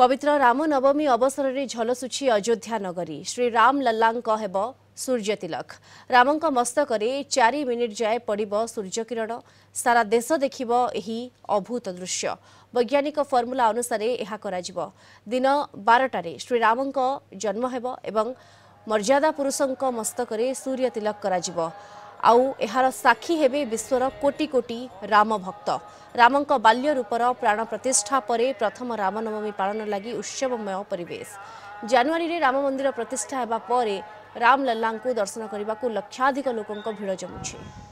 ପବିତ୍ର ରାମନବମୀ ଅବସରରେ ଝଲସୁଛି ଅଯୋଧ୍ୟା ନଗରୀ ଶ୍ରୀରାମ ଲାଲାଙ୍କ ହେବ ସୂର୍ଯ୍ୟ ତିଲକ ରାମଙ୍କ ମସ୍ତକରେ ଚାରି ମିନିଟ୍ ଯାଏ ପଡ଼ିବ ସୂର୍ଯ୍ୟକିରଣ ସାରା ଦେଶ ଦେଖିବ ଏହି ଅଭୂତ ଦୃଶ୍ୟ ବୈଜ୍ଞାନିକ ଫର୍ମୁଲା ଅନୁସାରେ ଏହା କରାଯିବ ଦିନ ବାରଟାରେ ଶ୍ରୀରାମଙ୍କ ଜନ୍ମ ହେବ ଏବଂ ମର୍ଯ୍ୟାଦା ପୁରୁଷଙ୍କ ମସ୍ତକରେ ସୂର୍ଯ୍ୟ ତିଲକ କରାଯିବ ଆଉ ଏହାର ସାକ୍ଷୀ ହେବେ ବିଶ୍ୱର କୋଟି କୋଟି ରାମ ଭକ୍ତ ରାମଙ୍କ ବାଲ୍ୟ ରୂପର ପ୍ରାଣ ପ୍ରତିଷ୍ଠା ପରେ ପ୍ରଥମ ରାମନବମୀ ପାଳନ ଲାଗି ଉତ୍ସବମୟ ପରିବେଶ ଜାନୁଆରୀରେ ରାମ ମନ୍ଦିର ପ୍ରତିଷ୍ଠା ହେବା ପରେ ରାମଲଲାଙ୍କୁ ଦର୍ଶନ କରିବାକୁ ଲକ୍ଷାଧିକ ଲୋକଙ୍କ ଭିଡ଼ ଜମୁଛି